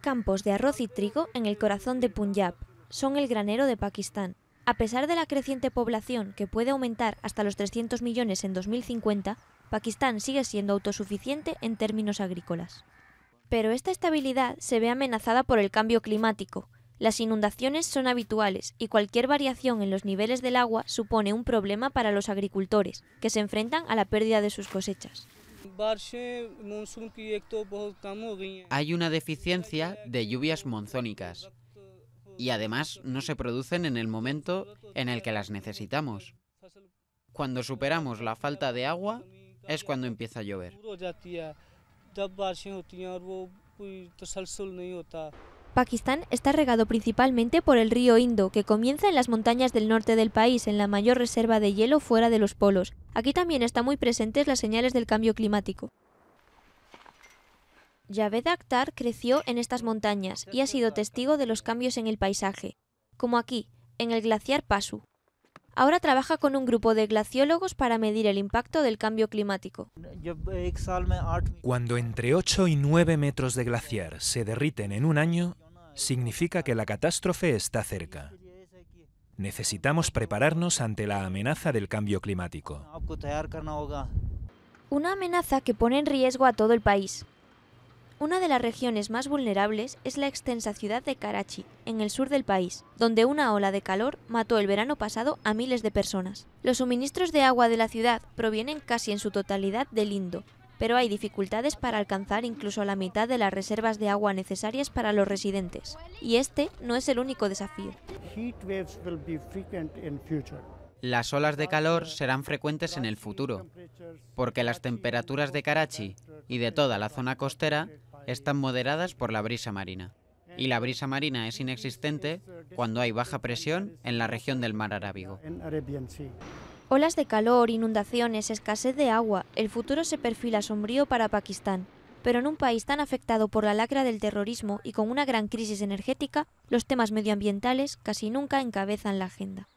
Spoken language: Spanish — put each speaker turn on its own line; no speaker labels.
campos de arroz y trigo en el corazón de Punjab. Son el granero de Pakistán. A pesar de la creciente población, que puede aumentar hasta los 300 millones en 2050, Pakistán sigue siendo autosuficiente en términos agrícolas. Pero esta estabilidad se ve amenazada por el cambio climático. Las inundaciones son habituales y cualquier variación en los niveles del agua supone un problema para los agricultores, que se enfrentan a la pérdida de sus cosechas.
Hay una deficiencia de lluvias monzónicas y además no se producen en el momento en el que las necesitamos. Cuando superamos la falta de agua es cuando empieza a llover.
Pakistán está regado principalmente por el río Indo, que comienza en las montañas del norte del país, en la mayor reserva de hielo fuera de los polos. Aquí también están muy presentes las señales del cambio climático. Javed Akhtar creció en estas montañas y ha sido testigo de los cambios en el paisaje, como aquí, en el glaciar Pasu. Ahora trabaja con un grupo de glaciólogos para medir el impacto del cambio climático. Cuando entre 8 y 9 metros de glaciar se derriten en un año, significa que la catástrofe está cerca. Necesitamos prepararnos ante la amenaza del cambio climático. Una amenaza que pone en riesgo a todo el país. Una de las regiones más vulnerables es la extensa ciudad de Karachi, en el sur del país, donde una ola de calor mató el verano pasado a miles de personas. Los suministros de agua de la ciudad provienen casi en su totalidad del Indo, pero hay dificultades para alcanzar incluso la mitad de las reservas de agua necesarias para los residentes. Y este no es el único desafío.
Las olas de calor serán frecuentes en el futuro, porque las temperaturas de Karachi y de toda la zona costera están moderadas por la brisa marina. Y la brisa marina es inexistente cuando hay baja presión en la región del mar Arábigo.
Olas de calor, inundaciones, escasez de agua, el futuro se perfila sombrío para Pakistán. Pero en un país tan afectado por la lacra del terrorismo y con una gran crisis energética, los temas medioambientales casi nunca encabezan la agenda.